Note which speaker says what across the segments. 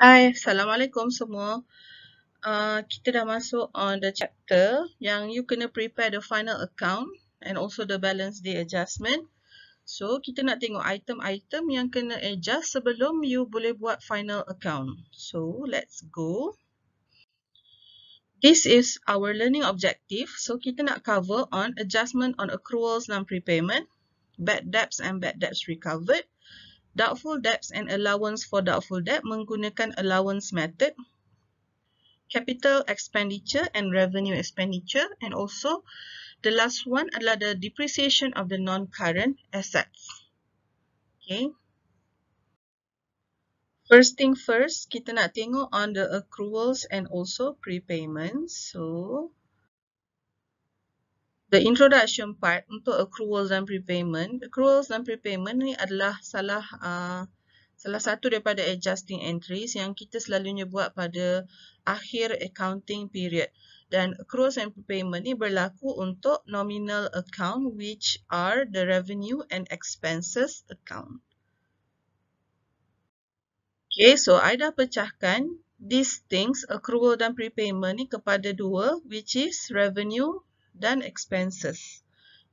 Speaker 1: Hai, Assalamualaikum semua. Uh, kita dah masuk on the chapter yang you kena prepare the final account and also the balance day adjustment. So, kita nak tengok item-item yang kena adjust sebelum you boleh buat final account. So, let's go. This is our learning objective. So, kita nak cover on adjustment on accruals non-prepayment, bad debts and bad debts recovered doubtful debts and allowance for doubtful debt menggunakan allowance method capital expenditure and revenue expenditure and also the last one adalah the depreciation of the non-current assets okay first thing first kita nak tengok on the accruals and also prepayments so The introduction part untuk accruals dan prepayment. Accruals dan prepayment ni adalah salah uh, salah satu daripada adjusting entries yang kita selalunya buat pada akhir accounting period. Dan accruals and prepayment ni berlaku untuk nominal account which are the revenue and expenses account. Okay, so I dah pecahkan these things accrual dan prepayment ni kepada dua which is revenue dan expenses.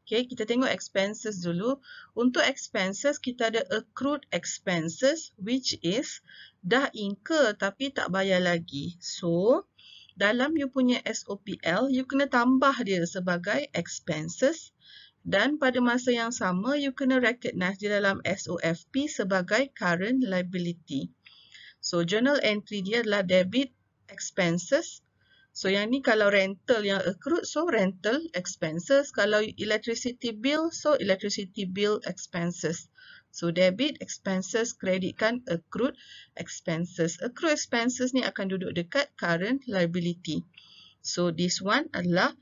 Speaker 1: Okay, kita tengok expenses dulu. Untuk expenses, kita ada accrued expenses which is dah incur tapi tak bayar lagi. So, dalam you punya SOPL, you kena tambah dia sebagai expenses dan pada masa yang sama, you kena recognize dia dalam SOFP sebagai current liability. So, journal entry dia adalah debit expenses So yang ni kalau rental yang accrued, so rental expenses. Kalau electricity bill, so electricity bill expenses. So debit expenses, kreditkan accrued expenses. Accrued expenses ni akan duduk dekat current liability. So this one adalah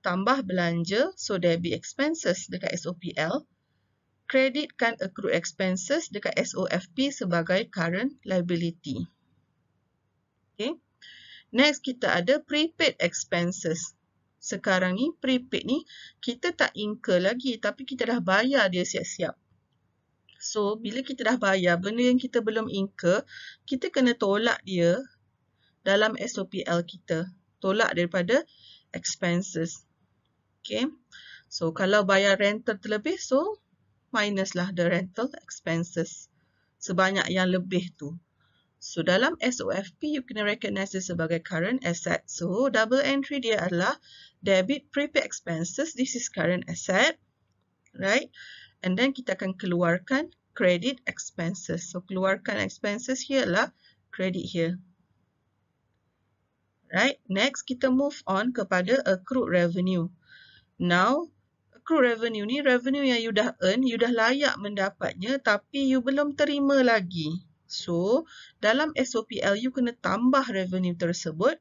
Speaker 1: tambah belanja, so debit expenses dekat SOPL. Kreditkan accrued expenses dekat SOFP sebagai current liability. Okay. Next, kita ada prepaid expenses. Sekarang ni, prepaid ni, kita tak incur lagi tapi kita dah bayar dia siap-siap. So, bila kita dah bayar, benda yang kita belum incur, kita kena tolak dia dalam SOPL kita. Tolak daripada expenses. Okay. So, kalau bayar rental terlebih, so minus lah the rental expenses. Sebanyak yang lebih tu. So dalam SOFP you can recognize dia sebagai current asset. So double entry dia adalah debit prepaid expenses. This is current asset. Right? And then kita akan keluarkan credit expenses. So keluarkan expenses here lah credit here. Right? Next kita move on kepada accrued revenue. Now accrued revenue ni revenue yang you dah earn, you dah layak mendapatnya tapi you belum terima lagi. So, dalam SOPL, you kena tambah revenue tersebut.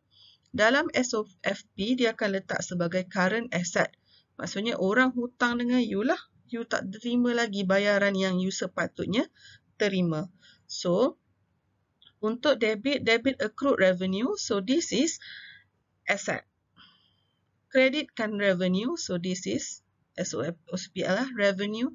Speaker 1: Dalam SOFP, dia akan letak sebagai current asset. Maksudnya, orang hutang dengan you lah. You tak terima lagi bayaran yang you sepatutnya terima. So, untuk debit, debit accrued revenue. So, this is asset. Credit kan revenue. So, this is SOFPL lah. Revenue,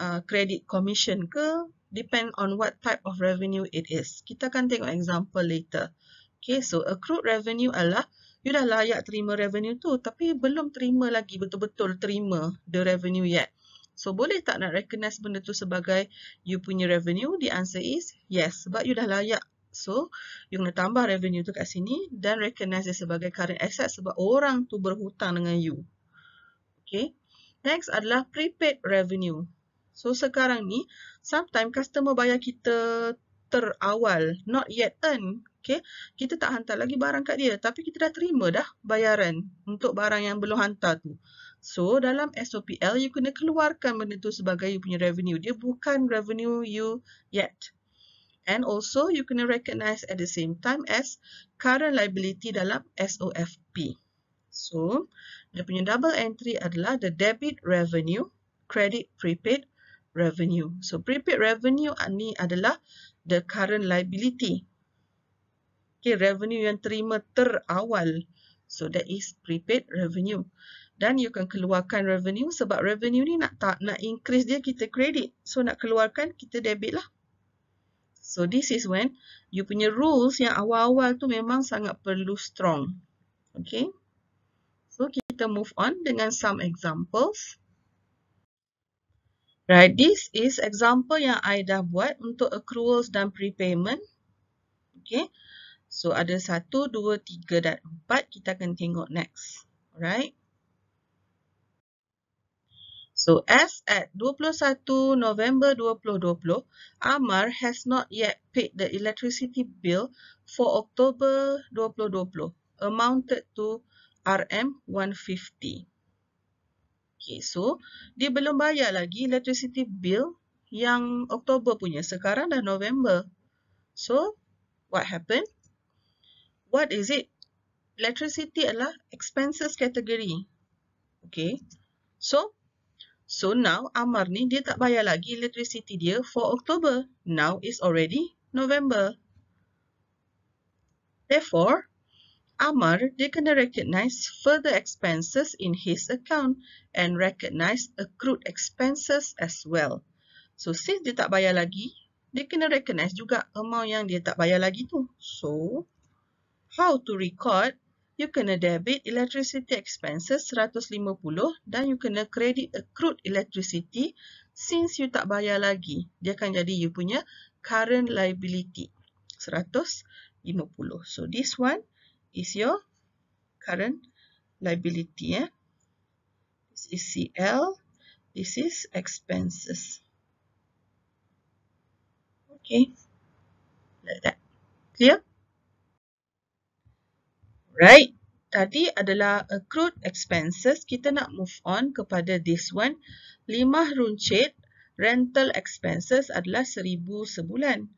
Speaker 1: uh, credit commission ke, depend on what type of revenue it is. Kita akan tengok example later. Okay, so accrued revenue adalah you dah layak terima revenue tu tapi belum terima lagi betul-betul terima the revenue yet. So boleh tak nak recognize benda tu sebagai you punya revenue? The answer is yes sebab you dah layak. So you nak tambah revenue tu kat sini dan recognize dia sebagai current asset sebab orang tu berhutang dengan you. Okay. Next adalah prepaid revenue. So sekarang ni, sometimes customer bayar kita terawal, not yet earn. Okay, kita tak hantar lagi barang kat dia tapi kita dah terima dah bayaran untuk barang yang belum hantar tu. So dalam SOPL, you kena keluarkan benda tu sebagai you punya revenue. Dia bukan revenue you yet. And also you kena recognize at the same time as current liability dalam SOFP. So, dia punya double entry adalah the debit revenue, credit prepaid revenue. So prepaid revenue uh, ni adalah the current liability. Okay, revenue yang terima terawal. So that is prepaid revenue. Dan you can keluarkan revenue sebab revenue ni nak tak nak increase dia kita credit. So nak keluarkan kita debit lah. So this is when you punya rules yang awal-awal tu memang sangat perlu strong. Okay. So kita move on dengan some examples. Right, this is example yang I dah buat untuk accruals dan prepayment. Okay, so ada satu, dua, tiga dan empat. Kita akan tengok next. Right? So, as at 21 November 2020, Amar has not yet paid the electricity bill for October 2020, amounted to RM 150. Okay, so dia belum bayar lagi electricity bill yang Oktober punya. Sekarang dah November. So, what happened? What is it? Electricity adalah expenses category. Okay. So, so now Amar ni dia tak bayar lagi electricity dia for Oktober. Now is already November. Therefore, Amar, dia kena recognize further expenses in his account and recognize accrued expenses as well. So, since dia tak bayar lagi, dia kena recognize juga amount yang dia tak bayar lagi tu. So, how to record? You kena debit electricity expenses 150 dan you kena credit accrued electricity since you tak bayar lagi. Dia akan jadi you punya current liability 150. So, this one is your current liability. Eh? This is CL. This is expenses. Okay. Like that. Clear? Right. Tadi adalah accrued expenses. Kita nak move on kepada this one. Lima runcit rental expenses adalah seribu sebulan.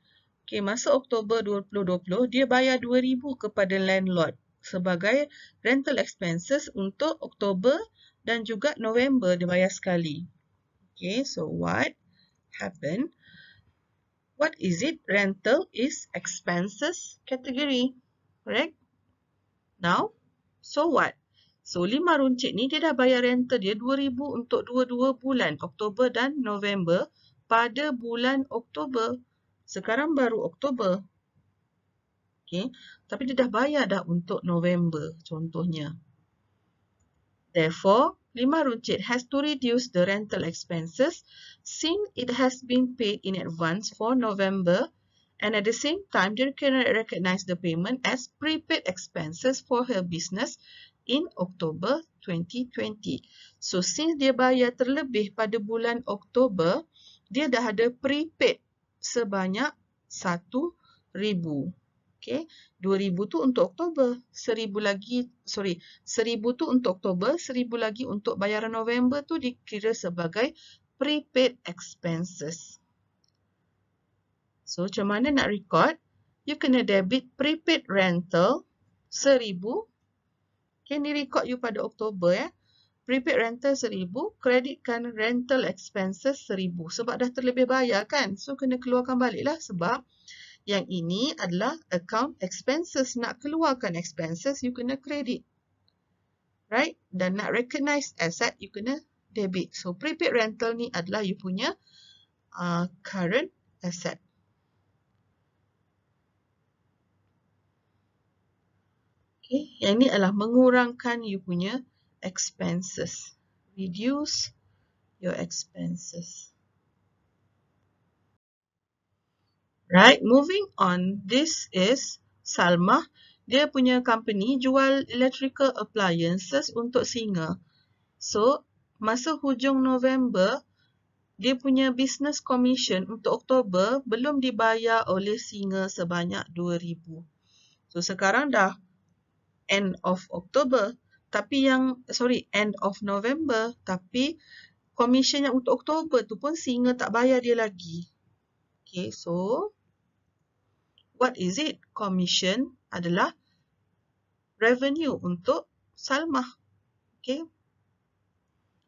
Speaker 1: Okay, masa Oktober 2020 dia bayar 2000 kepada landlord sebagai rental expenses untuk Oktober dan juga November dia bayar sekali. Okay, so what happened? What is it? Rental is expenses category. Correct? Now, so what? So, lima runcit ni dia dah bayar rental dia 2000 untuk dua-dua bulan, Oktober dan November pada bulan Oktober sekarang baru Oktober. Okay. Tapi dia dah bayar dah untuk November contohnya. Therefore, Lima Runcit has to reduce the rental expenses since it has been paid in advance for November and at the same time, dia can recognize the payment as prepaid expenses for her business in October 2020. So, since dia bayar terlebih pada bulan Oktober, dia dah ada prepaid sebanyak satu ribu, okay? Dua ribu tu untuk Oktober, seribu lagi, sorry, seribu tu untuk Oktober, seribu lagi untuk bayaran November tu dikira sebagai prepaid expenses. So, macam mana nak record? You kena debit prepaid rental seribu. Okay, ni record you pada Oktober ya. Eh prepaid rental seribu, 1000 kreditkan rental expenses seribu. sebab dah terlebih bayar kan. So, kena keluarkan balik lah sebab yang ini adalah account expenses. Nak keluarkan expenses, you kena kredit. Right? Dan nak recognize asset, you kena debit. So, prepaid rental ni adalah you punya uh, current asset. Okay. Yang ini adalah mengurangkan you punya expenses. Reduce your expenses. Right, moving on. This is Salma. Dia punya company jual electrical appliances untuk singa. So, masa hujung November, dia punya business commission untuk Oktober belum dibayar oleh singa sebanyak 2000. So, sekarang dah end of Oktober tapi yang sorry end of November tapi commission yang untuk Oktober tu pun singa tak bayar dia lagi. Okay, so what is it? Commission adalah revenue untuk Salma. Okay.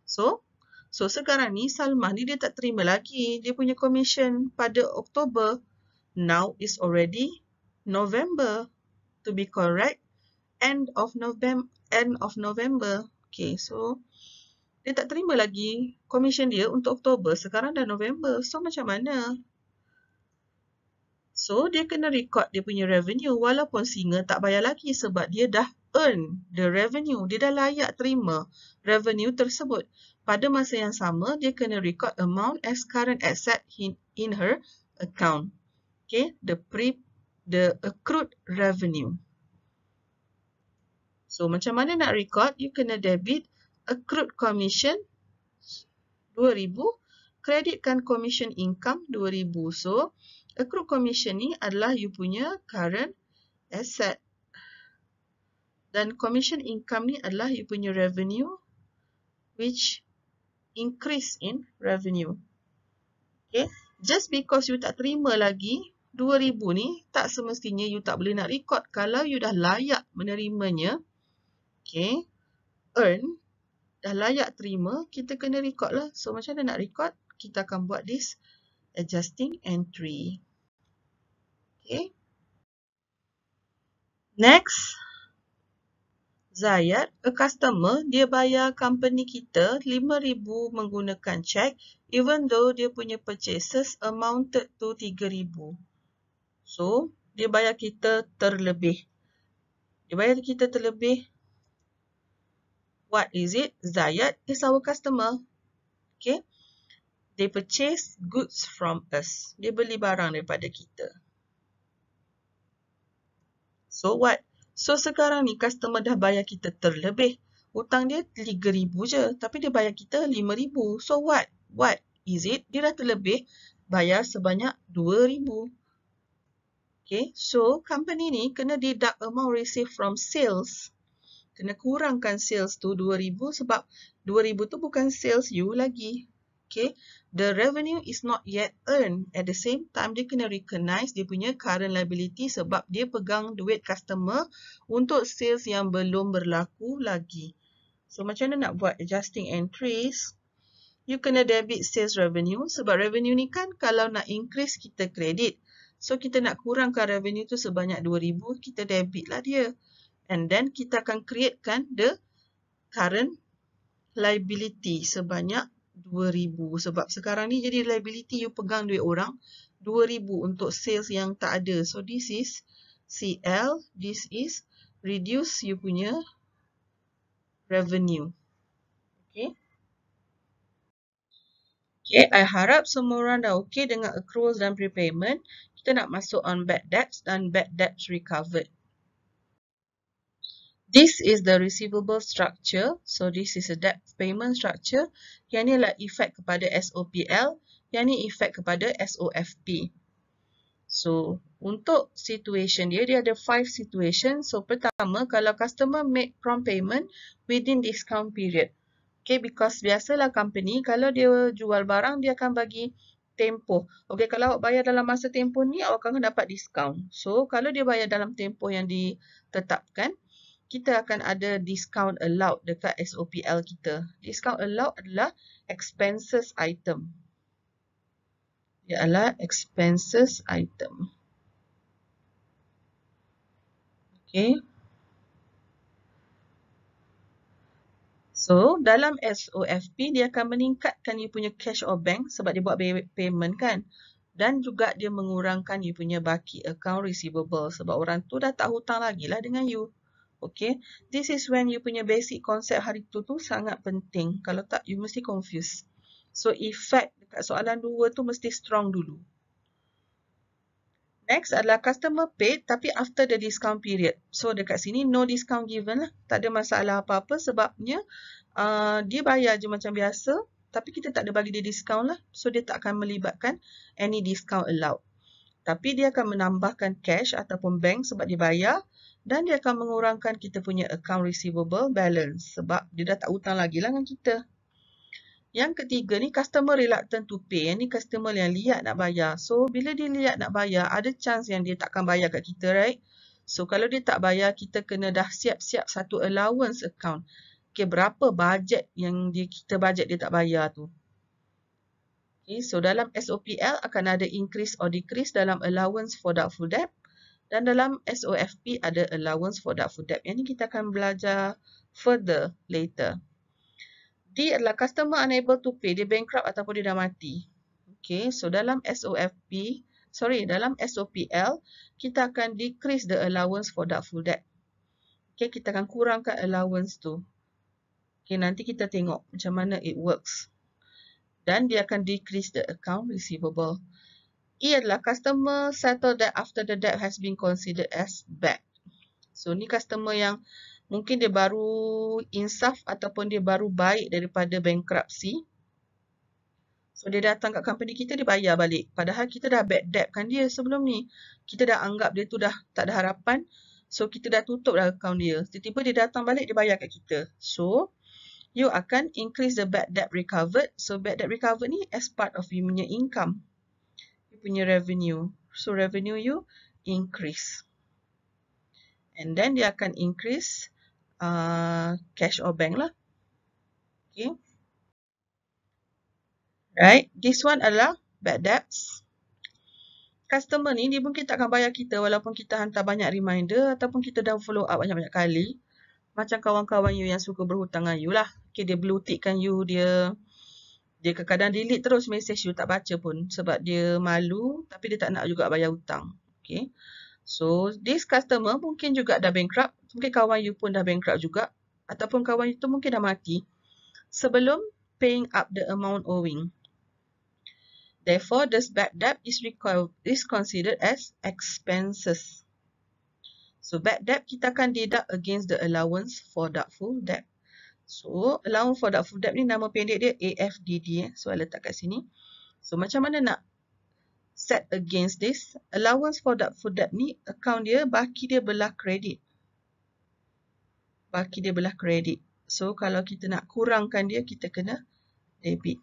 Speaker 1: So, so sekarang ni Salma ni dia tak terima lagi. Dia punya commission pada Oktober. Now is already November to be correct. End of November, end of November. Okay, so dia tak terima lagi commission dia untuk Oktober. Sekarang dah November. So, macam mana? So, dia kena record dia punya revenue walaupun singa tak bayar lagi sebab dia dah earn the revenue. Dia dah layak terima revenue tersebut. Pada masa yang sama, dia kena record amount as current asset in, in her account. Okay, the pre the accrued revenue. So macam mana nak record? You kena debit accrued commission 2000, kreditkan commission income 2000. So accrued commission ni adalah you punya current asset. Dan commission income ni adalah you punya revenue which increase in revenue. Okay. Just because you tak terima lagi 2000 ni, tak semestinya you tak boleh nak record kalau you dah layak menerimanya okay, earn dah layak terima, kita kena record lah. So, macam mana nak record? Kita akan buat this adjusting entry. Okay. Next, Zayat, a customer, dia bayar company kita RM5,000 menggunakan cek even though dia punya purchases amounted to RM3,000. So, dia bayar kita terlebih. Dia bayar kita terlebih what is it Zayat is our customer okay they purchase goods from us dia beli barang daripada kita so what so sekarang ni customer dah bayar kita terlebih hutang dia 3000 je tapi dia bayar kita 5000 so what what is it dia dah terlebih bayar sebanyak 2000 Okay, so company ni kena deduct amount received from sales kena kurangkan sales tu 2000 sebab 2000 tu bukan sales you lagi. Okay, the revenue is not yet earned. At the same time, dia kena recognize dia punya current liability sebab dia pegang duit customer untuk sales yang belum berlaku lagi. So, macam mana nak buat adjusting entries? You kena debit sales revenue sebab revenue ni kan kalau nak increase kita kredit. So, kita nak kurangkan revenue tu sebanyak RM2,000, kita debit lah dia and then kita akan createkan the current liability sebanyak 2000 sebab sekarang ni jadi liability you pegang duit orang 2000 untuk sales yang tak ada so this is CL this is reduce you punya revenue okay Okay, I harap semua orang dah okay dengan accruals dan prepayment. Kita nak masuk on bad debts dan bad debts recovered. This is the receivable structure. So this is a debt payment structure. Yang ni adalah efek kepada SOPL. Yang ni efek kepada SOFP. So untuk situation dia, dia ada five situation. So pertama, kalau customer make prompt payment within discount period. Okay, because biasalah company, kalau dia jual barang, dia akan bagi tempoh. Okay, kalau awak bayar dalam masa tempoh ni, awak akan dapat discount. So, kalau dia bayar dalam tempoh yang ditetapkan, kita akan ada discount allowed dekat SOPL kita. Discount allowed adalah expenses item. Ia adalah expenses item. Okay. So, dalam SOFP, dia akan meningkatkan you punya cash or bank sebab dia buat payment kan. Dan juga dia mengurangkan you punya baki account receivable sebab orang tu dah tak hutang lagi lah dengan you. Okay, this is when you punya basic konsep hari tu tu sangat penting. Kalau tak, you mesti confused. So, effect dekat soalan dua tu mesti strong dulu. Next adalah customer paid tapi after the discount period. So, dekat sini no discount given lah. Tak ada masalah apa-apa sebabnya uh, dia bayar je macam biasa tapi kita tak ada bagi dia discount lah. So, dia tak akan melibatkan any discount allowed. Tapi dia akan menambahkan cash ataupun bank sebab dia bayar dan dia akan mengurangkan kita punya account receivable balance sebab dia dah tak hutang lagi lah dengan kita. Yang ketiga ni customer reluctant to pay. Yang ni customer yang liat nak bayar. So bila dia liat nak bayar, ada chance yang dia takkan bayar kat kita right. So kalau dia tak bayar, kita kena dah siap-siap satu allowance account. Okay, berapa budget yang dia kita budget dia tak bayar tu. Okay, so dalam SOPL akan ada increase or decrease dalam allowance for doubtful debt. Dan dalam SOFP ada allowance for doubtful debt. Yang ni kita akan belajar further later. D adalah customer unable to pay. Dia bankrupt ataupun dia dah mati. Okay, so dalam SOFP, sorry, dalam SOPL, kita akan decrease the allowance for doubtful debt. Okay, kita akan kurangkan allowance tu. Okay, nanti kita tengok macam mana it works. Dan dia akan decrease the account receivable ialah customer settle debt after the debt has been considered as bad. So ni customer yang mungkin dia baru insaf ataupun dia baru baik daripada bankruptcy. So dia datang kat company kita dia bayar balik. Padahal kita dah bad debt kan dia sebelum ni. Kita dah anggap dia tu dah tak ada harapan. So kita dah tutup dah account dia. Tiba-tiba dia datang balik dia bayar kat kita. So you akan increase the bad debt recovered. So bad debt recovered ni as part of you punya income you punya revenue. So revenue you increase. And then dia akan increase uh, cash or bank lah. Okay. Right. This one adalah bad debts. Customer ni dia mungkin takkan bayar kita walaupun kita hantar banyak reminder ataupun kita dah follow up banyak-banyak kali. Macam kawan-kawan you yang suka berhutang dengan you lah. Okay, dia blue tickkan you, dia dia kadang-kadang delete terus mesej you tak baca pun sebab dia malu tapi dia tak nak juga bayar hutang. Okay. So, this customer mungkin juga dah bankrupt. Mungkin kawan you pun dah bankrupt juga. Ataupun kawan you tu mungkin dah mati sebelum paying up the amount owing. Therefore, this bad debt is, recalled, is considered as expenses. So, bad debt kita akan deduct against the allowance for doubtful debt. So, allow for that for that ni nama pendek dia AFDD eh. So, I letak kat sini. So, macam mana nak set against this? Allowance for that for debt ni account dia baki dia belah kredit. Baki dia belah kredit. So, kalau kita nak kurangkan dia, kita kena debit.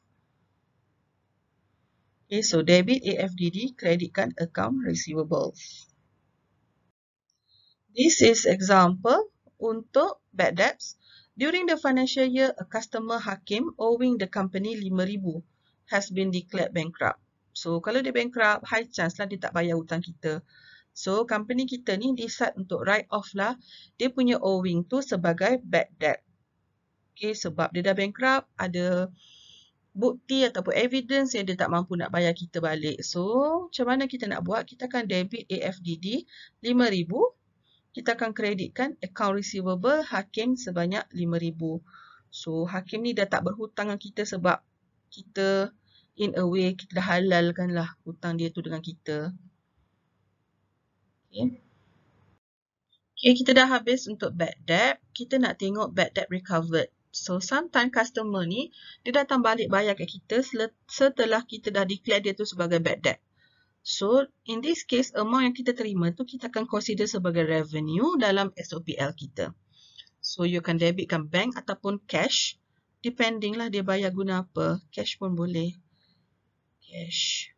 Speaker 1: Okay, so debit AFDD, kreditkan account receivables. This is example untuk bad debts. During the financial year, a customer Hakim owing the company RM5,000 has been declared bankrupt. So, kalau dia bankrupt, high chance lah dia tak bayar hutang kita. So, company kita ni decide untuk write off lah dia punya owing tu sebagai bad debt. Okay, sebab dia dah bankrupt, ada bukti ataupun evidence yang dia tak mampu nak bayar kita balik. So, macam mana kita nak buat? Kita akan debit AFDD 5000 kita akan kreditkan account receivable hakim sebanyak RM5,000. So, hakim ni dah tak berhutang dengan kita sebab kita in a way, kita dah halalkan lah hutang dia tu dengan kita. Okay. Okay, kita dah habis untuk bad debt. Kita nak tengok bad debt recovered. So, sometimes customer ni, dia datang balik bayar kat kita setelah kita dah declare dia tu sebagai bad debt. So, in this case, amount yang kita terima tu kita akan consider sebagai revenue dalam SOPL kita. So, you akan debitkan bank ataupun cash. Depending lah dia bayar guna apa. Cash pun boleh. Cash.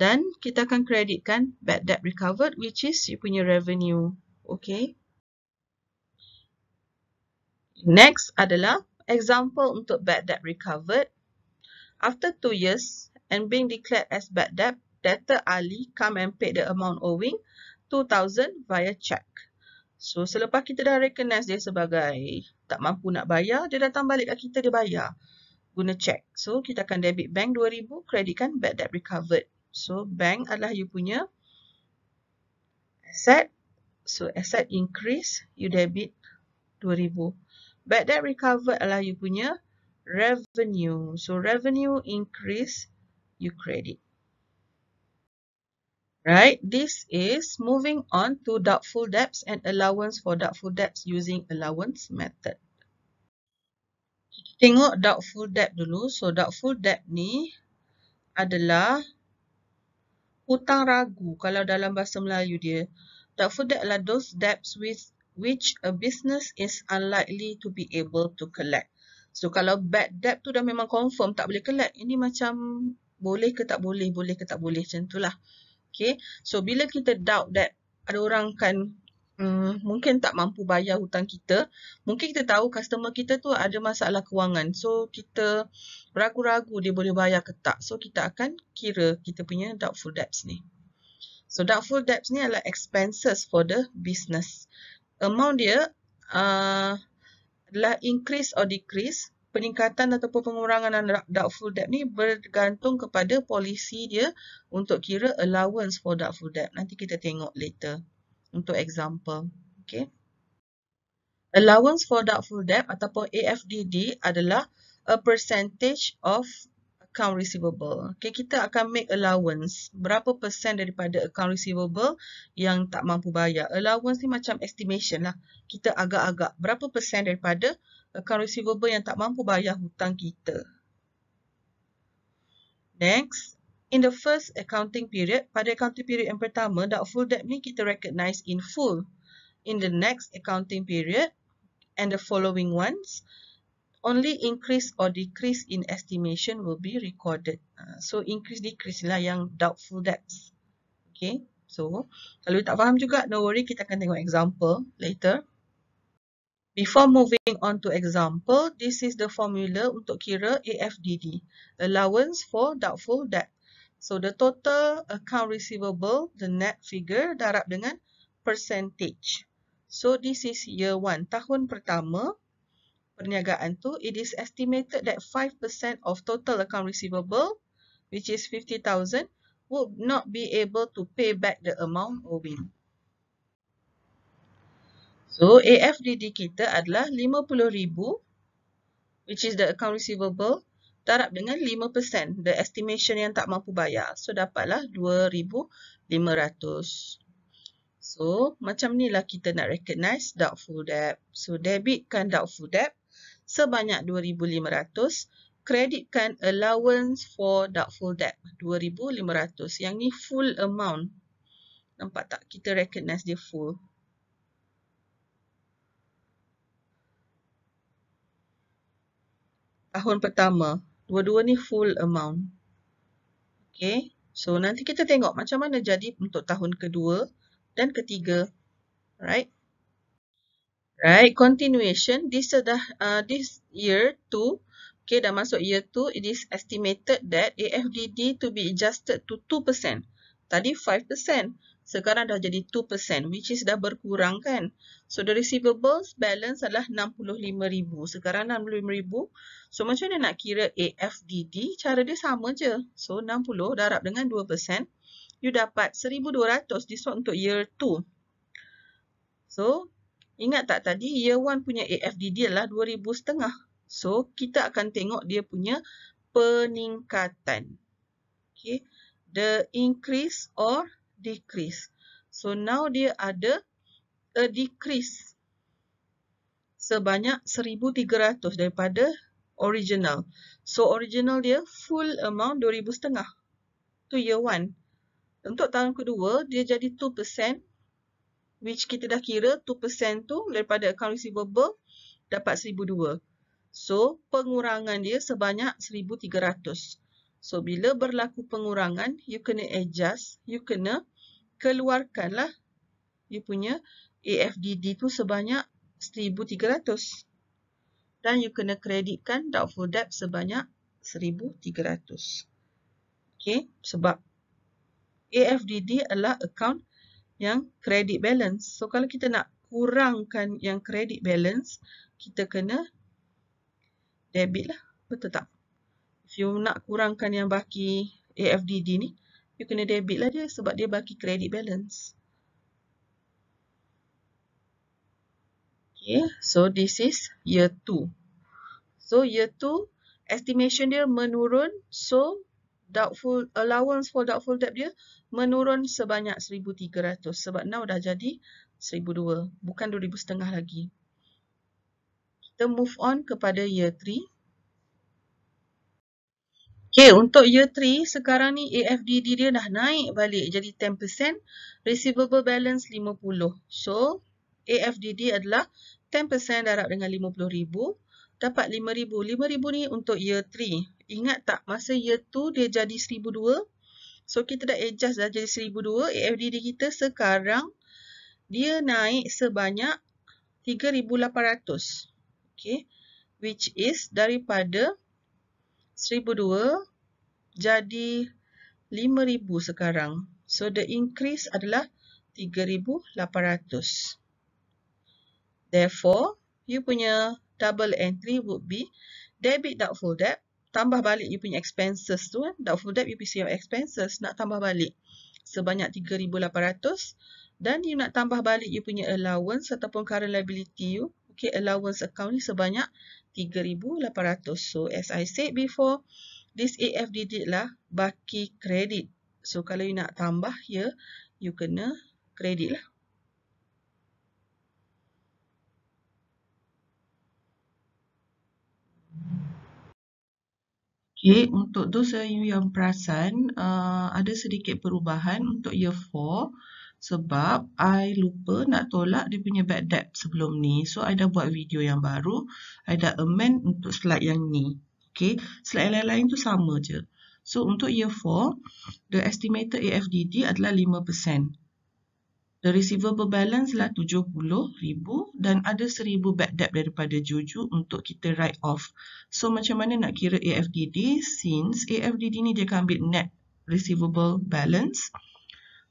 Speaker 1: Dan kita akan kreditkan bad debt recovered which is you punya revenue. Okay. Next adalah example untuk bad debt recovered. After 2 years, and being declared as bad debt, debtor Ali come and pay the amount owing 2000 via cheque. So selepas kita dah recognize dia sebagai tak mampu nak bayar, dia datang balik kat kita dia bayar guna cek. So kita akan debit bank 2000 kreditkan bad debt recovered. So bank adalah you punya asset. So asset increase, you debit 2000. Bad debt recovered adalah you punya revenue. So revenue increase, you credit. Right, this is moving on to doubtful debts and allowance for doubtful debts using allowance method. Tengok doubtful debt dulu. So, doubtful debt ni adalah hutang ragu. Kalau dalam bahasa Melayu dia, doubtful debt adalah those debts with which a business is unlikely to be able to collect. So, kalau bad debt tu dah memang confirm tak boleh collect. Ini macam boleh ke tak boleh, boleh ke tak boleh macam itulah. Okay, so bila kita doubt that ada orang kan Hmm, mungkin tak mampu bayar hutang kita. Mungkin kita tahu customer kita tu ada masalah kewangan. So, kita ragu-ragu dia boleh bayar ke tak. So, kita akan kira kita punya doubtful debts ni. So, doubtful debts ni adalah expenses for the business. Amount dia uh, adalah increase or decrease peningkatan ataupun pengurangan doubtful debt ni bergantung kepada polisi dia untuk kira allowance for doubtful debt. Nanti kita tengok later untuk example. Okay. Allowance for doubtful debt ataupun AFDD adalah a percentage of account receivable. Okay, kita akan make allowance. Berapa persen daripada account receivable yang tak mampu bayar. Allowance ni macam estimation lah. Kita agak-agak berapa persen daripada account receivable yang tak mampu bayar hutang kita. Next, in the first accounting period, pada accounting period yang pertama, doubtful debt ni kita recognize in full. In the next accounting period and the following ones, only increase or decrease in estimation will be recorded. Ha, so, increase-decrease lah yang doubtful debts. Okay, so kalau tak faham juga, no worry, kita akan tengok example later. Before moving on to example, this is the formula untuk kira AFDD, Allowance for Doubtful Debt. So, the total account receivable, the net figure darab dengan percentage. So, this is year 1, tahun pertama perniagaan tu, it is estimated that 5% of total account receivable, which is 50,000, would not be able to pay back the amount owing.
Speaker 2: So, AFDD
Speaker 1: kita adalah 50,000 which is the account receivable tarap dengan 5% the estimation yang tak mampu bayar. So, dapatlah 2,500. So, macam ni lah kita nak recognize doubtful debt. So, debitkan doubtful debt sebanyak 2,500. Kreditkan allowance for doubtful debt 2,500. Yang ni full amount. Nampak tak? Kita recognize dia full. tahun pertama. Dua-dua ni full amount. Okay. So, nanti kita tengok macam mana jadi untuk tahun kedua dan ketiga. Right. Right. Continuation. This, uh, uh this year two. Okay. Dah masuk year two. It is estimated that AFDD to be adjusted to 2%. Tadi 5% sekarang dah jadi 2% which is dah berkurang kan. So the receivables balance adalah 65,000. Sekarang 65,000. So macam mana nak kira AFDD? Cara dia sama je. So 60 darab dengan 2%. You dapat 1,200. This one untuk year 2. So ingat tak tadi year 1 punya AFDD adalah 2,000 setengah. So kita akan tengok dia punya peningkatan. Okay. The increase or decrease. So now dia ada a decrease sebanyak 1300 daripada original. So original dia full amount 2000 setengah. Tu year one. Untuk tahun kedua dia jadi 2% which kita dah kira 2% tu daripada account receivable dapat 1200. So pengurangan dia sebanyak 1300. So, bila berlaku pengurangan, you kena adjust, you kena keluarkanlah you punya AFDD tu sebanyak 1300 Dan you kena kreditkan doubtful debt sebanyak 1300 Okay, sebab AFDD adalah account yang credit balance. So, kalau kita nak kurangkan yang credit balance, kita kena debit lah. Betul tak? you nak kurangkan yang baki AFDD ni, you kena debit lah dia sebab dia baki credit balance. Okay, so this is year 2. So year 2, estimation dia menurun. So, doubtful allowance for doubtful debt dia menurun sebanyak 1300 sebab now dah jadi 1200 bukan 2000 setengah lagi. Kita move on kepada year Okay, untuk year 3 sekarang ni AFDD dia dah naik balik jadi 10%, receivable balance 50. So, AFDD adalah 10% darab dengan 50,000, dapat 5,000. 5,000 ni untuk year 3. Ingat tak masa year 2 dia jadi 1002. So, kita dah adjust dah jadi 1002. AFDD kita sekarang dia naik sebanyak 3,800. Okay, which is daripada 1,002 jadi 5,000 sekarang. So, the increase adalah 3,800. Therefore, you punya double entry would be debit doubtful debt. Tambah balik you punya expenses tu. Eh? Doubtful debt, you punya expenses. Nak tambah balik sebanyak 3,800. Dan you nak tambah balik you punya allowance ataupun current liability you 5,000 allocate allowance account ni sebanyak 3,800. So, as I said before, this AF digit lah baki kredit. So, kalau you nak tambah here, ya, you kena kredit lah. Okay, untuk dosa yang perasan, uh, ada sedikit perubahan untuk year 4 sebab I lupa nak tolak dia punya bad debt sebelum ni. So, I dah buat video yang baru. I dah amend untuk slide yang ni. Okay. Slide yang lain-lain tu sama je. So, untuk year 4, the estimated AFDD adalah 5%. The receivable balance lah RM70,000 dan ada RM1,000 bad debt daripada Juju untuk kita write off. So, macam mana nak kira AFDD since AFDD ni dia akan ambil net receivable balance.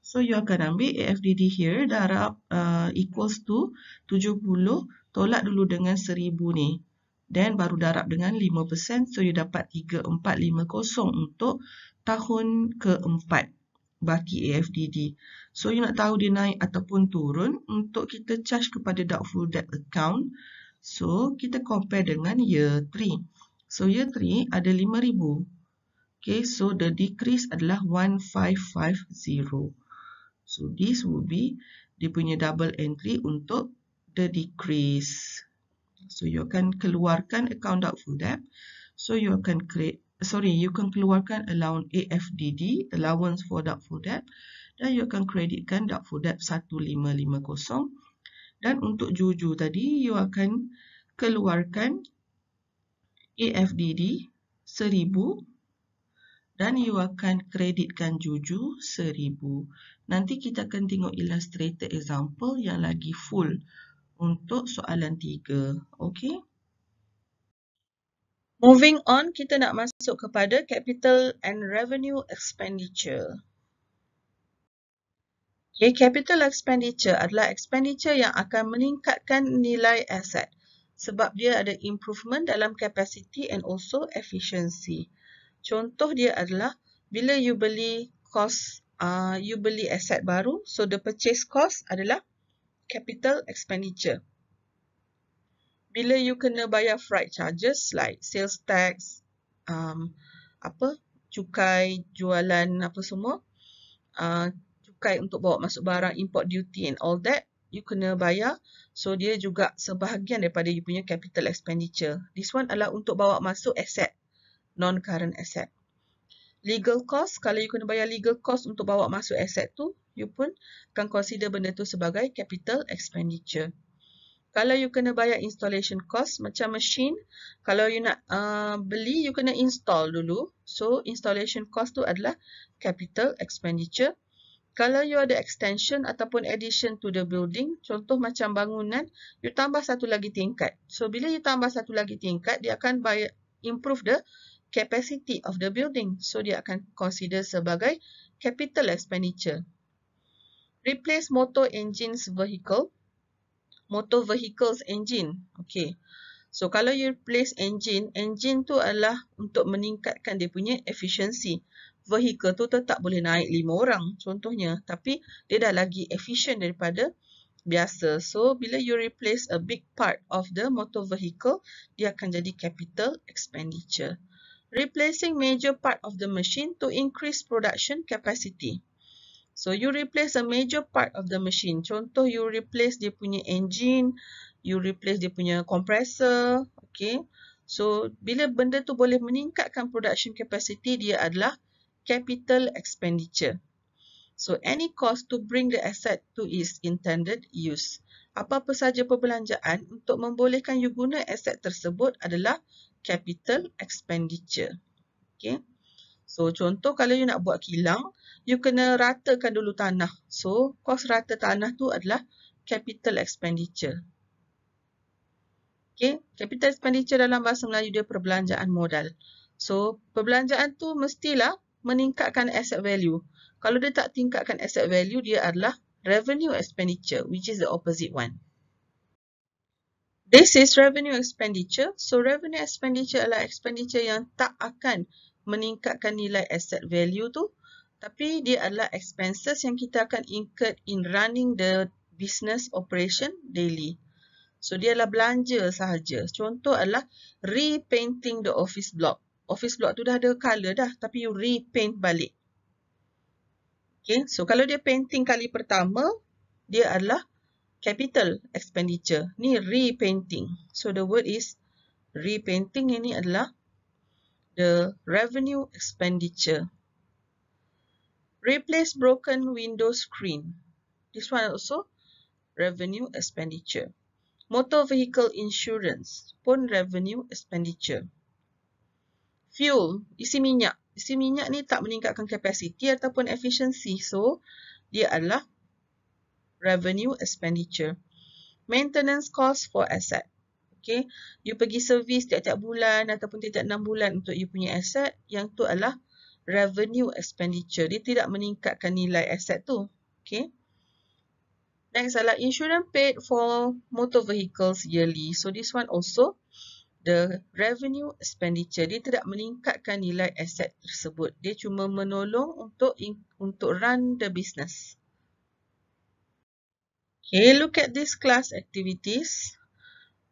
Speaker 1: So you akan ambil AFDD here darab uh, equals to 70 tolak dulu dengan 1000 ni. Then baru darab dengan 5% so you dapat 3450 untuk tahun keempat baki AFDD. So you nak tahu dia naik ataupun turun untuk kita charge kepada doubtful debt account. So kita compare dengan year 3. So year 3 ada 5000. Okay so the decrease adalah 1550. So this will be dia punya double entry untuk the decrease. So you akan keluarkan account doubtful debt. So you akan create sorry, you can keluarkan allowance AFDD, allowance for doubtful debt dan you akan kreditkan doubtful debt 1550 dan untuk jujur tadi you akan keluarkan AFDD 1000 dan you akan kreditkan juju seribu. Nanti kita akan tengok illustrated example yang lagi full untuk soalan tiga. Okay. Moving on, kita nak masuk kepada capital and revenue expenditure. Okay, capital expenditure adalah expenditure yang akan meningkatkan nilai aset sebab dia ada improvement dalam capacity and also efficiency. Contoh dia adalah bila you beli cost uh, you beli aset baru, so the purchase cost adalah capital expenditure. Bila you kena bayar freight charges like sales tax, um, apa cukai jualan apa semua, uh, cukai untuk bawa masuk barang, import duty and all that, you kena bayar. So dia juga sebahagian daripada you punya capital expenditure. This one adalah untuk bawa masuk aset non-current asset. Legal cost, kalau you kena bayar legal cost untuk bawa masuk asset tu, you pun akan consider benda tu sebagai capital expenditure. Kalau you kena bayar installation cost macam machine, kalau you nak uh, beli, you kena install dulu. So, installation cost tu adalah capital expenditure. Kalau you ada extension ataupun addition to the building, contoh macam bangunan, you tambah satu lagi tingkat. So, bila you tambah satu lagi tingkat, dia akan bayar improve the capacity of the building. So, dia akan consider sebagai capital expenditure. Replace motor engine's vehicle. Motor vehicle's engine. Okay. So, kalau you replace engine, engine tu adalah untuk meningkatkan dia punya efficiency. Vehicle tu tetap boleh naik lima orang contohnya. Tapi, dia dah lagi efficient daripada biasa. So, bila you replace a big part of the motor vehicle, dia akan jadi capital expenditure replacing major part of the machine to increase production capacity. So you replace a major part of the machine. Contoh you replace dia punya engine, you replace dia punya compressor, okay. So bila benda tu boleh meningkatkan production capacity dia adalah capital expenditure. So any cost to bring the asset to its intended use. Apa-apa saja perbelanjaan untuk membolehkan you guna aset tersebut adalah capital expenditure. Okay. So, contoh kalau you nak buat kilang, you kena ratakan dulu tanah. So, kos rata tanah tu adalah capital expenditure. Okay. Capital expenditure dalam bahasa Melayu dia perbelanjaan modal. So, perbelanjaan tu mestilah meningkatkan asset value. Kalau dia tak tingkatkan asset value, dia adalah revenue expenditure, which is the opposite one. This is revenue expenditure. So revenue expenditure adalah expenditure yang tak akan meningkatkan nilai asset value tu. Tapi dia adalah expenses yang kita akan incur in running the business operation daily. So dia adalah belanja sahaja. Contoh adalah repainting the office block. Office block tu dah ada colour dah tapi you repaint balik. Okay, so kalau dia painting kali pertama, dia adalah capital expenditure ni repainting so the word is repainting ini adalah the revenue expenditure replace broken window screen this one also revenue expenditure motor vehicle insurance pun revenue expenditure fuel isi minyak isi minyak ni tak meningkatkan capacity ataupun efficiency so dia adalah revenue expenditure. Maintenance cost for asset. Okay, you pergi servis tiap-tiap bulan ataupun tiap-tiap enam bulan untuk you punya aset, yang tu adalah revenue expenditure. Dia tidak meningkatkan nilai aset tu. Okay. Next adalah insurance paid for motor vehicles yearly. So, this one also the revenue expenditure. Dia tidak meningkatkan nilai aset tersebut. Dia cuma menolong untuk untuk run the business. Okay, look at this class activities.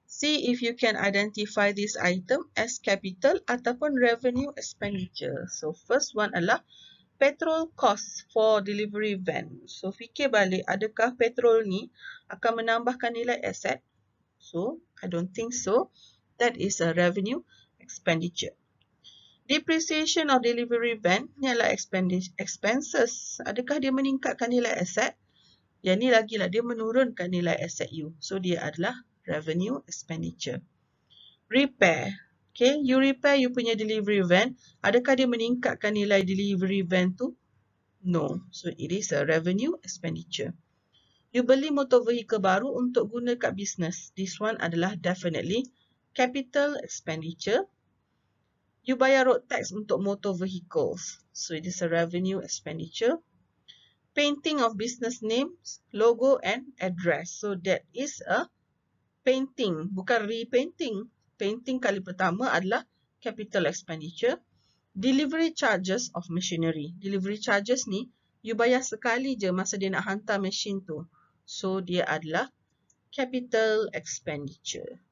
Speaker 1: See if you can identify this item as capital ataupun revenue expenditure. So, first one adalah petrol cost for delivery van. So, fikir balik adakah petrol ni akan menambahkan nilai aset? So, I don't think so. That is a revenue expenditure. Depreciation of delivery van ni adalah expenses. Adakah dia meningkatkan nilai aset? Yang ni lagi lah, dia menurunkan nilai aset you. So, dia adalah revenue expenditure. Repair. Okay, you repair you punya delivery van. Adakah dia meningkatkan nilai delivery van tu? No. So, it is a revenue expenditure. You beli motor vehicle baru untuk guna kat business. This one adalah definitely capital expenditure. You bayar road tax untuk motor vehicles. So, it is a revenue expenditure painting of business names, logo and address. So that is a painting, bukan repainting. Painting kali pertama adalah capital expenditure. Delivery charges of machinery. Delivery charges ni, you bayar sekali je masa dia nak hantar mesin tu. So dia adalah capital expenditure.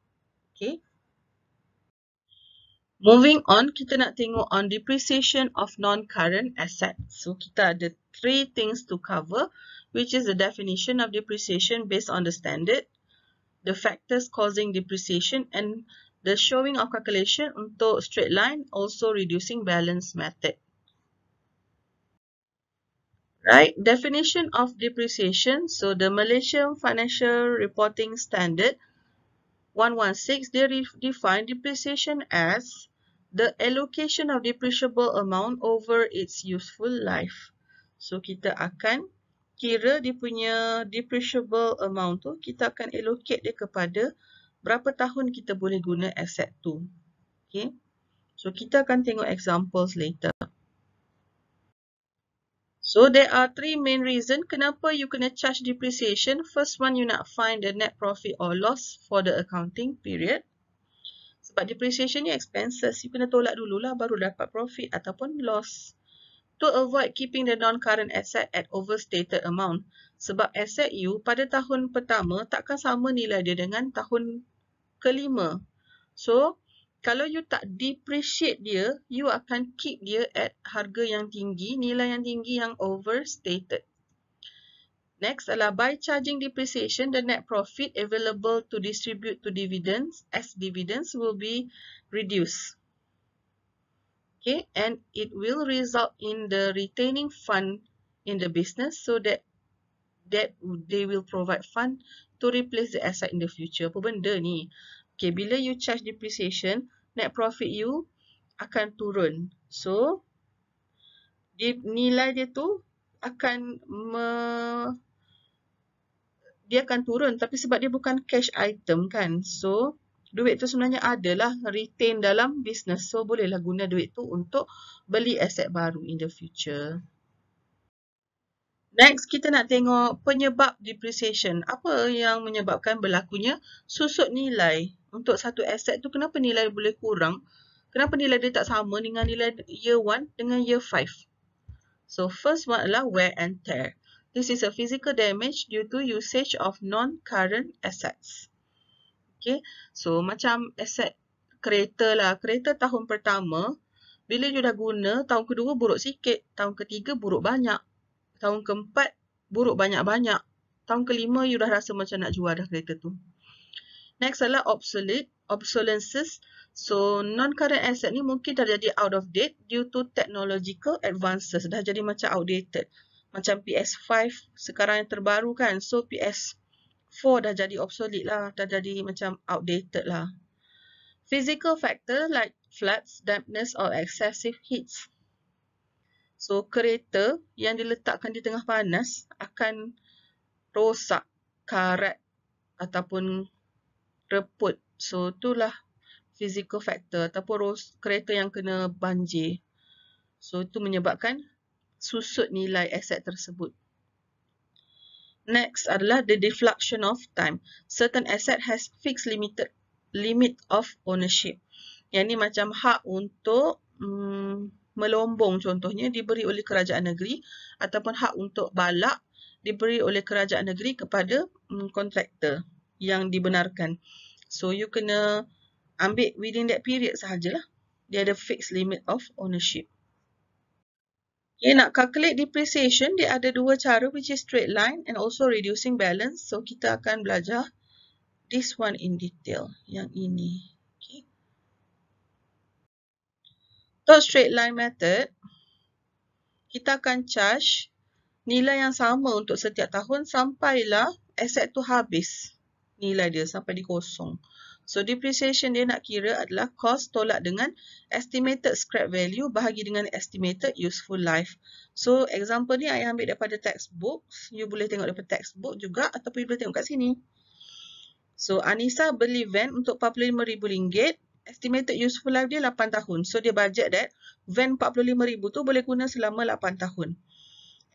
Speaker 1: Okay. Moving on, kita nak tengok on depreciation of non-current assets. So kita ada three things to cover, which is the definition of depreciation based on the standard, the factors causing depreciation, and the showing of calculation untuk straight line, also reducing balance method. Right, definition of depreciation. So, the Malaysian Financial Reporting Standard 116, they define depreciation as the allocation of depreciable amount over its useful life. So kita akan kira dia punya depreciable amount tu kita akan allocate dia kepada berapa tahun kita boleh guna aset tu. Okay. So kita akan tengok examples later. So there are three main reason kenapa you kena charge depreciation. First one you nak find the net profit or loss for the accounting period. Sebab depreciation ni expenses, you kena tolak dululah baru dapat profit ataupun loss to avoid keeping the non-current asset at overstated amount sebab asset you pada tahun pertama takkan sama nilai dia dengan tahun kelima. So, kalau you tak depreciate dia, you akan keep dia at harga yang tinggi, nilai yang tinggi yang overstated. Next adalah by charging depreciation, the net profit available to distribute to dividends as dividends will be reduced okay and it will result in the retaining fund in the business so that that they will provide fund to replace the asset in the future apa benda ni okay bila you charge depreciation net profit you akan turun so dia, nilai dia tu akan me, dia akan turun tapi sebab dia bukan cash item kan so duit tu sebenarnya adalah retain dalam business. So, bolehlah guna duit tu untuk beli aset baru in the future. Next, kita nak tengok penyebab depreciation. Apa yang menyebabkan berlakunya susut nilai untuk satu aset tu kenapa nilai boleh kurang? Kenapa nilai dia tak sama dengan nilai year 1 dengan year 5? So, first one adalah wear and tear. This is a physical damage due to usage of non-current assets. Okay. So, macam aset kereta lah. Kereta tahun pertama, bila you dah guna, tahun kedua buruk sikit. Tahun ketiga buruk banyak. Tahun keempat buruk banyak-banyak. Tahun kelima, you dah rasa macam nak jual dah kereta tu. Next adalah obsolete, obsolences. So, non-current asset ni mungkin dah jadi out of date due to technological advances. Dah jadi macam outdated. Macam PS5 sekarang yang terbaru kan. So, PS four dah jadi obsolete lah, dah jadi macam outdated lah. Physical factor like floods, dampness or excessive heat. So kereta yang diletakkan di tengah panas akan rosak, karat ataupun reput. So itulah physical factor ataupun ros- kereta yang kena banjir. So itu menyebabkan susut nilai aset tersebut. Next adalah the deflection of time. Certain asset has fixed limited limit of ownership. Yang ni macam hak untuk mm, melombong contohnya diberi oleh kerajaan negeri ataupun hak untuk balak diberi oleh kerajaan negeri kepada mm, kontraktor yang dibenarkan. So you kena ambil within that period sahajalah. Dia ada fixed limit of ownership. Okay, nak calculate depreciation, dia ada dua cara which is straight line and also reducing balance. So, kita akan belajar this one in detail, yang ini. Okay. Untuk straight line method, kita akan charge nilai yang sama untuk setiap tahun sampailah aset tu habis nilai dia sampai dikosong. kosong. So depreciation dia nak kira adalah cost tolak dengan estimated scrap value bahagi dengan estimated useful life. So example ni saya ambil daripada textbook. You boleh tengok daripada textbook juga ataupun you boleh tengok kat sini. So Anissa beli van untuk RM45,000. Estimated useful life dia 8 tahun. So dia budget that van RM45,000 tu boleh guna selama 8 tahun.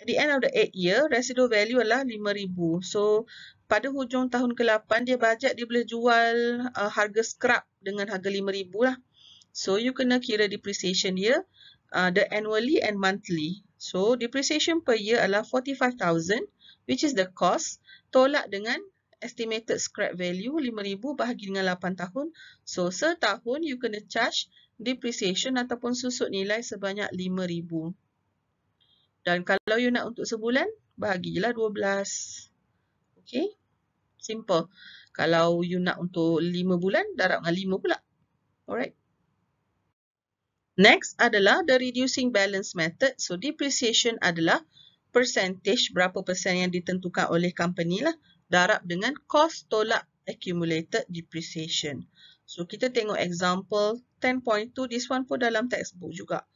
Speaker 1: At the end of the 8 year, residual value adalah RM5,000. So, pada hujung tahun ke-8 dia bajet dia boleh jual uh, harga scrap dengan harga RM5,000 lah. So you kena kira depreciation dia uh, the annually and monthly. So depreciation per year adalah RM45,000 which is the cost tolak dengan estimated scrap value RM5,000 bahagi dengan 8 tahun. So setahun you kena charge depreciation ataupun susut nilai sebanyak RM5,000. Dan kalau you nak untuk sebulan, bahagilah 12 Okay. Simple. Kalau you nak untuk 5 bulan, darab dengan 5 pula. Alright. Next adalah the reducing balance method. So, depreciation adalah percentage, berapa persen yang ditentukan oleh company lah, darab dengan cost tolak accumulated depreciation. So, kita tengok example 10.2. This one pun dalam textbook juga.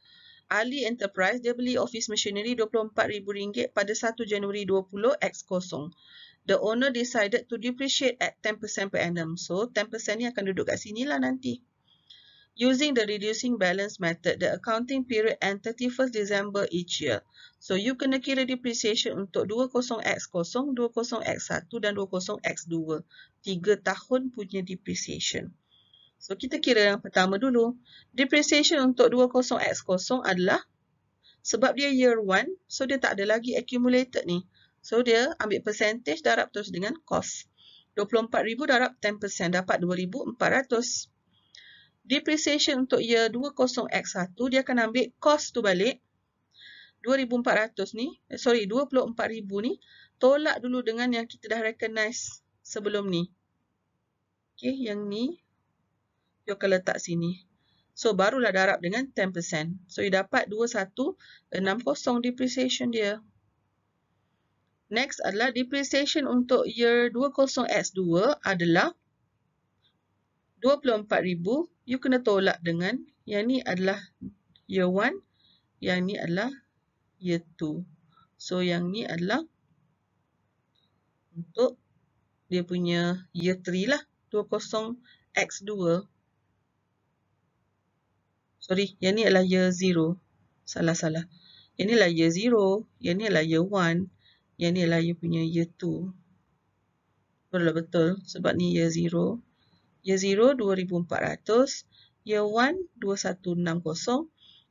Speaker 1: Ali Enterprise, dia beli office machinery RM24,000 pada 1 Januari 20 X kosong the owner decided to depreciate at 10% per annum. So, 10% ni akan duduk kat sini lah nanti. Using the reducing balance method, the accounting period end 31st December each year. So, you kena kira depreciation untuk 20X0, 20X1 dan 20X2. 3 tahun punya depreciation. So, kita kira yang pertama dulu. Depreciation untuk 20X0 adalah sebab dia year 1, so dia tak ada lagi accumulated ni. So dia ambil percentage darab terus dengan cost. 24,000 darab 10% dapat 2,400. Depreciation untuk year 20X1 dia akan ambil cost tu balik. 2,400 ni, eh, sorry 24,000 ni tolak dulu dengan yang kita dah recognize sebelum ni. Okay, yang ni you akan letak sini. So barulah darab dengan 10%. So you dapat 2160 depreciation dia. Next adalah depreciation untuk year 20X2 adalah 24,000. You kena tolak dengan yang ni adalah year 1, yang ni adalah year 2. So yang ni adalah untuk dia punya year 3 lah, 20X2. Sorry, yang ni adalah year 0. Salah-salah. Lah yang ni adalah year 0, yang ni adalah year 1 yang ni lah you punya year 2 betul lah betul sebab ni year 0 year 0 2400 year 1 2160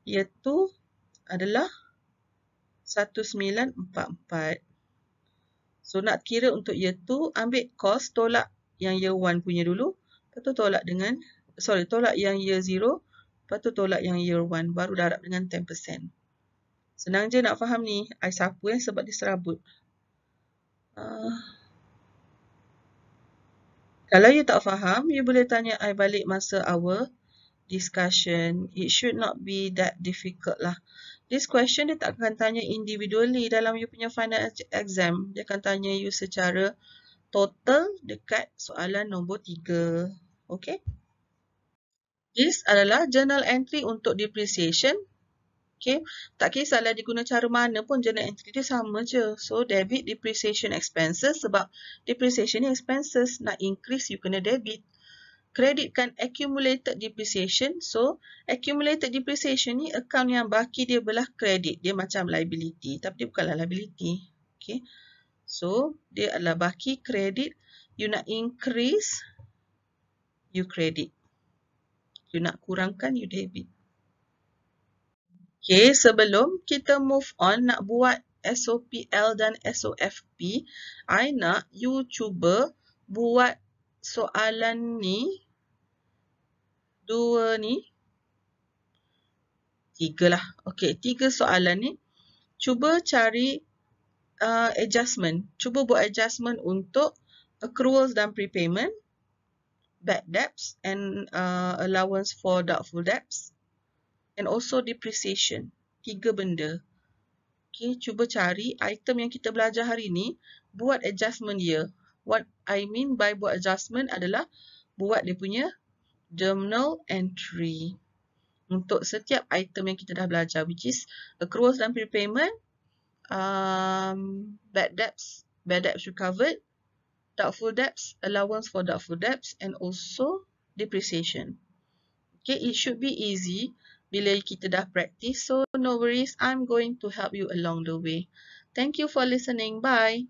Speaker 1: year 2 adalah 1944 so nak kira untuk year 2 ambil kos tolak yang year 1 punya dulu lepas tu tolak dengan sorry tolak yang year 0 lepas tu tolak yang year one, baru darab dengan 10% senang je nak faham ni I siapa eh sebab dia serabut Ah. kalau you tak faham, you boleh tanya I balik masa our discussion. It should not be that difficult lah. This question dia tak akan tanya individually dalam you punya final exam. Dia akan tanya you secara total dekat soalan nombor tiga. Okay? This adalah journal entry untuk depreciation Okay. Tak kisahlah dia guna cara mana pun journal entry dia sama je. So, debit depreciation expenses sebab depreciation expenses nak increase you kena debit. Credit kan accumulated depreciation. So, accumulated depreciation ni account yang baki dia belah credit. Dia macam liability tapi dia bukanlah liability. Okay. So, dia adalah baki credit. You nak increase, you credit. You nak kurangkan, you debit. Okay, sebelum kita move on nak buat SOPL dan SOFP, I nak you cuba buat soalan ni, dua ni, tiga lah. Okay, tiga soalan ni, cuba cari uh, adjustment. Cuba buat adjustment untuk accruals dan prepayment, bad debts and uh, allowance for doubtful debts and also depreciation. Tiga benda. Okay, cuba cari item yang kita belajar hari ini buat adjustment dia. What I mean by buat adjustment adalah buat dia punya journal entry untuk setiap item yang kita dah belajar which is accruals dan prepayment, um, bad debts, bad debts recovered, doubtful debts, allowance for doubtful debts and also depreciation. Okay, it should be easy. Bila kita dah practice, so no worries, I'm going to help you along the way. Thank you for listening. Bye.